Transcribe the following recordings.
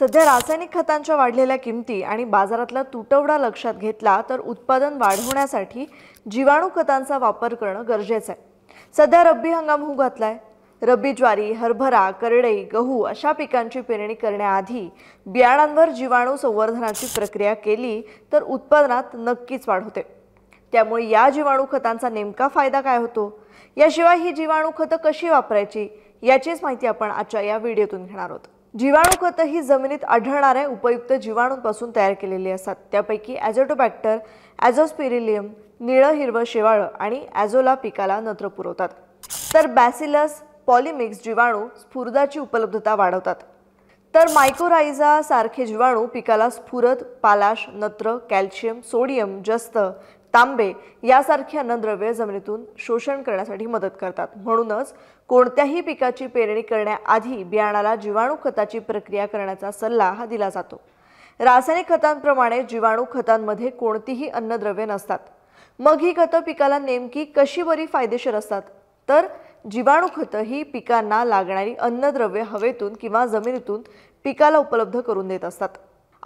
सध्या रासायनिक खतांच्या वाढलेल्या किमती आणि बाजारातला तुटवडा लक्षात घेतला तर उत्पादन वाढवण्यासाठी जीवाणू खतांचा वापर करणं गरजेचं आहे सध्या रब्बी हंगाम होऊ आहे रब्बी ज्वारी हरभरा करडई गहू अशा पिकांची पेरणी करण्याआधी बियाणांवर जीवाणू संवर्धनाची प्रक्रिया केली तर उत्पादनात नक्कीच वाढ होते त्यामुळे या जीवाणू खतांचा नेमका फायदा काय होतो याशिवाय ही जीवाणू खतं कशी वापरायची याचीच माहिती आपण आजच्या या व्हिडिओतून घेणार आहोत जीवाणू खतं ही जमिनीत आढळणारे उपयुक्त जीवाणूंपासून तयार केलेले असतात त्यापैकी ॲझोटोबॅक्टर ॲझोस्पिरिलियम निळं हिरवं शेवाळं आणि ॲझोला पिकाला नत्र पुरवतात तर बॅसिलस पॉलिमिक्स जीवाणू स्फुरदाची उपलब्धता वाढवतात तर मायकोरायझा सारखे जीवाणू पिकाला स्फुरद पालाश नत्र कॅल्शियम सोडियम जस्त तांबे यासारखी अन्नद्रव्ये जमिनीतून शोषण करण्यासाठी मदत करतात म्हणूनच कोणत्याही पिकाची पेरणी करण्याआधी बियाणाला जीवाणू खताची प्रक्रिया करण्याचा सल्ला हा दिला जातो रासायनिक खतांप्रमाणे जीवाणू खतांमध्ये कोणतीही अन्नद्रव्ये नसतात मग ही खतं पिकाला नेमकी कशी बरी फायदेशीर असतात तर जीवाणू खतं ही पिकांना लागणारी अन्नद्रव्ये हवेतून किंवा जमिनीतून पिकाला उपलब्ध करून देत असतात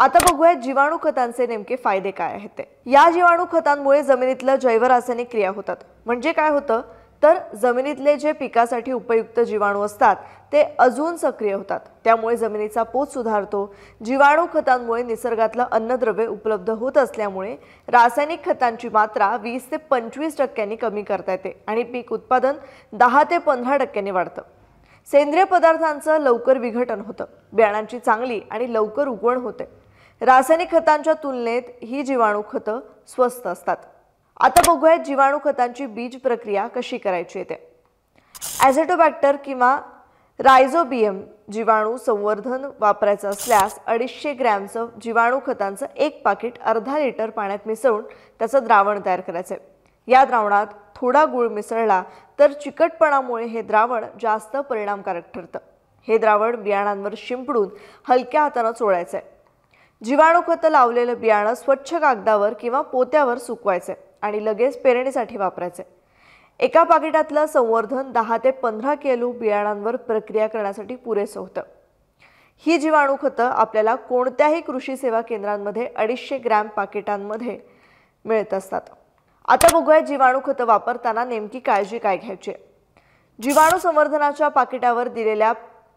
आता बघूयात जीवाणू खतांचे नेमके फायदे काय आहेत ते या जीवाणू खतांमुळे जमिनीतलं जैवरासायनिक क्रिया होतात म्हणजे काय होतं तर जमिनीतले जे पिकासाठी उपयुक्त जीवाणू असतात ते अजून सक्रिय होतात त्यामुळे जमिनीचा पोत सुधारतो जीवाणू खतांमुळे निसर्गातलं अन्नद्रव्य उपलब्ध होत असल्यामुळे रासायनिक खतांची मात्रा वीस ते पंचवीस टक्क्यांनी कमी करता येते आणि पीक उत्पादन दहा ते पंधरा टक्क्यांनी वाढतं सेंद्रिय पदार्थांचं लवकर विघटन होतं बियाणांची चांगली आणि लवकर उगवण होते रासायनिक खतांच्या तुलनेत ही जीवाणू खतं स्वस्त असतात आता बघूयात जीवाणू खतांची बीज प्रक्रिया कशी करायची येते ॲझेटोबॅक्टर किंवा रायझोबियम जीवाणू संवर्धन वापरायचं असल्यास अडीचशे ग्रॅमचं जीवाणू खतांचं एक पाकिट अर्धा लिटर पाण्यात मिसळून त्याचं द्रावण तयार करायचं या द्रावणात थोडा गुळ मिसळला तर चिकटपणामुळे हे द्रावण जास्त परिणामकारक ठरतं हे द्रावण बियाणांवर शिंपडून हलक्या हातानं चोळायचं आहे जीवाणू खत लावलेलं बियाणं स्वच्छ कागदावर किंवा पोत्यावर सुकवायचे आणि लगेच पेरणीसाठी वापरायचे एका पाकिटातलं संवर्धन दहा ते पंधरा किलो बियाणांवर प्रक्रिया करण्यासाठी पुरेसं होतं ही जीवाणू खतं आपल्याला कोणत्याही कृषी सेवा केंद्रांमध्ये अडीचशे ग्रॅम पाकिटांमध्ये मिळत असतात आता बघूया जीवाणू खतं वापरताना नेमकी काळजी काय घ्यायची जीवाणू संवर्धनाच्या पाकिटावर दिलेल्या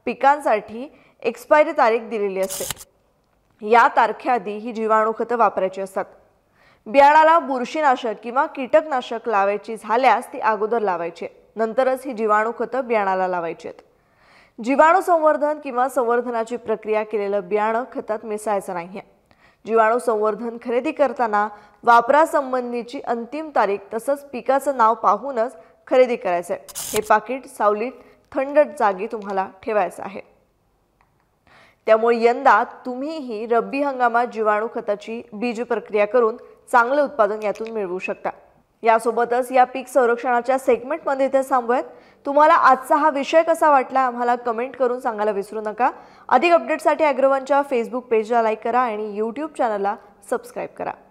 पिकांसाठी एक्सपायरी तारीख दिलेली असते या तारखेआधी ही जीवाणू खतं वापरायची असतात बियाणाला बुरशीनाशक किंवा कीटकनाशक लावायची झाल्यास ती अगोदर लावायची नंतरच ही जीवाणू खतं बियाणाला लावायची आहेत जीवाणू संवर्धन किंवा संवर्धनाची प्रक्रिया केलेलं बियाणं खतात मिसायचं नाही जीवाणू संवर्धन खरेदी करताना वापरासंबंधीची अंतिम तारीख तसंच पिकाचं नाव पाहूनच खरेदी करायचं आहे हे पाकिट सावलीत थंड जागी तुम्हाला ठेवायचं आहे त्यामुळे यंदा तुम्हीही रब्बी हंगामात जीवाणू खताची बीज प्रक्रिया करून चांगलं उत्पादन यातून मिळवू शकता यासोबतच या पीक संरक्षणाच्या सेगमेंटमध्ये इथे थांबूयात तुम्हाला आजचा हा विषय कसा वाटला आम्हाला कमेंट करून सांगायला विसरू नका अधिक अपडेटसाठी अग्रवनच्या फेसबुक पेजला लाईक करा आणि यूट्यूब चॅनलला सबस्क्राईब करा